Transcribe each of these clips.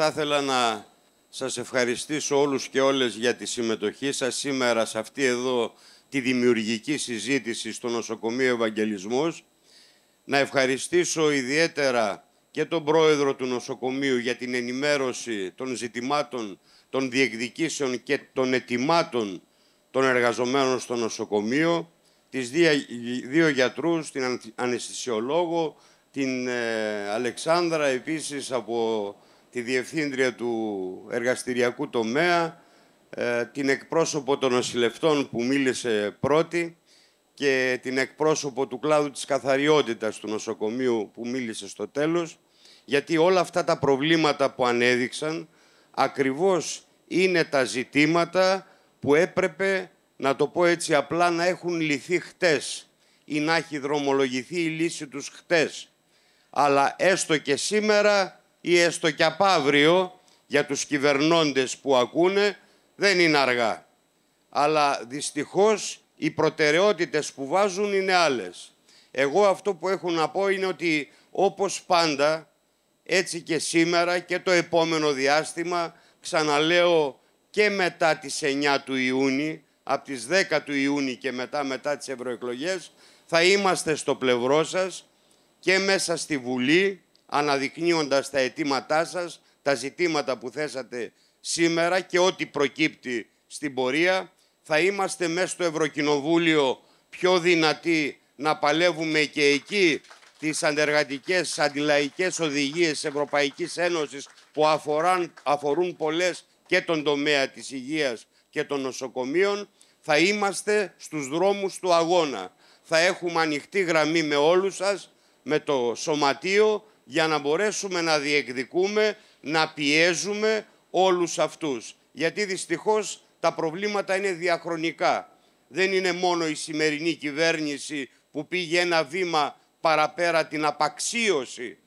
Θα ήθελα να σας ευχαριστήσω όλους και όλες για τη συμμετοχή σας σήμερα σε αυτή εδώ τη δημιουργική συζήτηση στο νοσοκομείο Ευαγγελισμός. Να ευχαριστήσω ιδιαίτερα και τον πρόεδρο του νοσοκομείου για την ενημέρωση των ζητημάτων, των διεκδικήσεων και των ετοιμάτων των εργαζομένων στο νοσοκομείο, τις δύο γιατρούς, την αναισθησιολόγο, την ε, Αλεξάνδρα επίσης από τη Διευθύντρια του Εργαστηριακού Τομέα, ε, την εκπρόσωπο των νοσηλευτών που μίλησε πρώτη και την εκπρόσωπο του κλάδου της καθαριότητας του νοσοκομείου που μίλησε στο τέλος, γιατί όλα αυτά τα προβλήματα που ανέδειξαν ακριβώς είναι τα ζητήματα που έπρεπε, να το πω έτσι απλά, να έχουν λυθεί χτες ή να έχει δρομολογηθεί η λύση τους χτες. Αλλά έστω και σήμερα ή έστω και αύριο για τους κυβερνώντες που ακούνε δεν είναι αργά. Αλλά δυστυχώς οι προτεραιότητες που βάζουν είναι άλλες. Εγώ αυτό που έχω να πω είναι ότι όπως πάντα, έτσι και σήμερα και το επόμενο διάστημα, ξαναλέω και μετά τις 9 του Ιούνιου, από τις 10 του Ιούνιου και μετά, μετά τις ευρωεκλογές, θα είμαστε στο πλευρό σας και μέσα στη Βουλή αναδεικνύοντας τα αιτήματά σας, τα ζητήματα που θέσατε σήμερα και ό,τι προκύπτει στην πορεία. Θα είμαστε μέσα στο Ευρωκοινοβούλιο πιο δυνατοί να παλεύουμε και εκεί τις αντεργατικές, αντιλαϊκές οδηγίες Ευρωπαϊκής Ένωσης που αφοράν, αφορούν πολλές και τον τομέα της υγείας και των νοσοκομείων. Θα είμαστε στους δρόμους του αγώνα. Θα έχουμε ανοιχτή γραμμή με όλους σας, με το Σωματείο, για να μπορέσουμε να διεκδικούμε, να πιέζουμε όλους αυτούς. Γιατί δυστυχώς τα προβλήματα είναι διαχρονικά. Δεν είναι μόνο η σημερινή κυβέρνηση που πήγε ένα βήμα παραπέρα την απαξίωση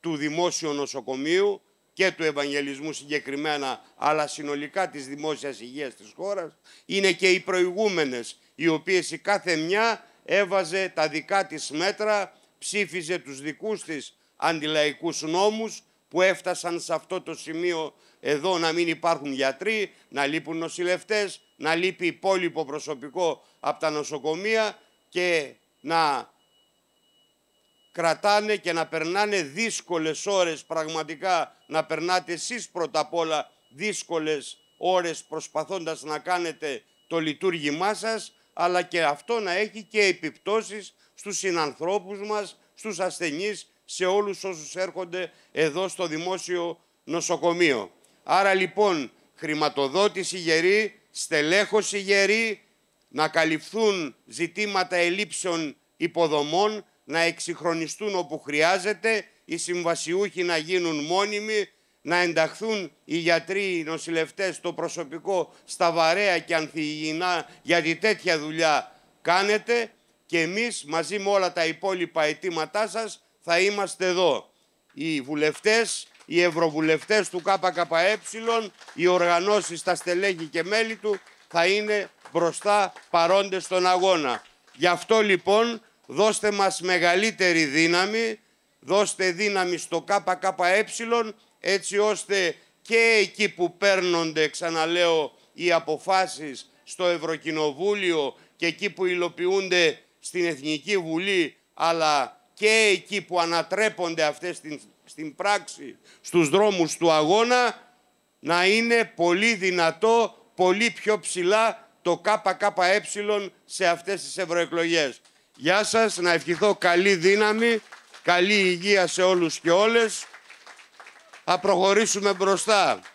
του δημόσιου νοσοκομείου και του Ευαγγελισμού συγκεκριμένα, αλλά συνολικά της δημόσιας υγείας της χώρας, είναι και οι προηγούμενες, οι οποίες η κάθε μια έβαζε τα δικά της μέτρα, ψήφιζε τους δικούς της αντιλαϊκούς νόμους που έφτασαν σε αυτό το σημείο εδώ να μην υπάρχουν γιατροί, να λείπουν νοσηλευτές, να λείπει υπόλοιπο προσωπικό από τα νοσοκομεία και να κρατάνε και να περνάνε δύσκολες ώρες πραγματικά, να περνάτε εσείς πρώτα απ' όλα δύσκολες ώρες προσπαθώντας να κάνετε το λειτουργήμά σας, αλλά και αυτό να έχει και επιπτώσεις στους συνανθρώπους μας, στους ασθενείς σε όλους όσους έρχονται εδώ στο δημόσιο νοσοκομείο. Άρα λοιπόν χρηματοδότηση γερή, στελέχωση γερή, να καλυφθούν ζητήματα ελλείψεων υποδομών, να εξυγχρονιστούν όπου χρειάζεται, οι συμβασιούχοι να γίνουν μόνιμοι, να ενταχθούν οι γιατροί, οι νοσηλευτές, το προσωπικό στα βαρέα και ανθυγιεινά, γιατί τέτοια δουλειά κάνετε και εμείς μαζί με όλα τα υπόλοιπα αιτήματά σας θα είμαστε εδώ. Οι βουλευτές, οι ευρωβουλευτές του ΚΚΕ, οι οργανώσεις, τα στελέχη και μέλη του θα είναι μπροστά παρόντες στον αγώνα. Γι' αυτό λοιπόν δώστε μας μεγαλύτερη δύναμη, δώστε δύναμη στο ΚΚΕ έτσι ώστε και εκεί που παίρνονται, ξαναλέω, οι αποφάσεις στο Ευρωκοινοβούλιο και εκεί που υλοποιούνται στην Εθνική Βουλή, αλλά και εκεί που ανατρέπονται αυτές στην, στην πράξη στους δρόμους του αγώνα να είναι πολύ δυνατό, πολύ πιο ψηλά το ΚΚΕ σε αυτές τις ευρωεκλογές. Γεια σας, να ευχηθώ καλή δύναμη, καλή υγεία σε όλους και όλες. Θα προχωρήσουμε μπροστά.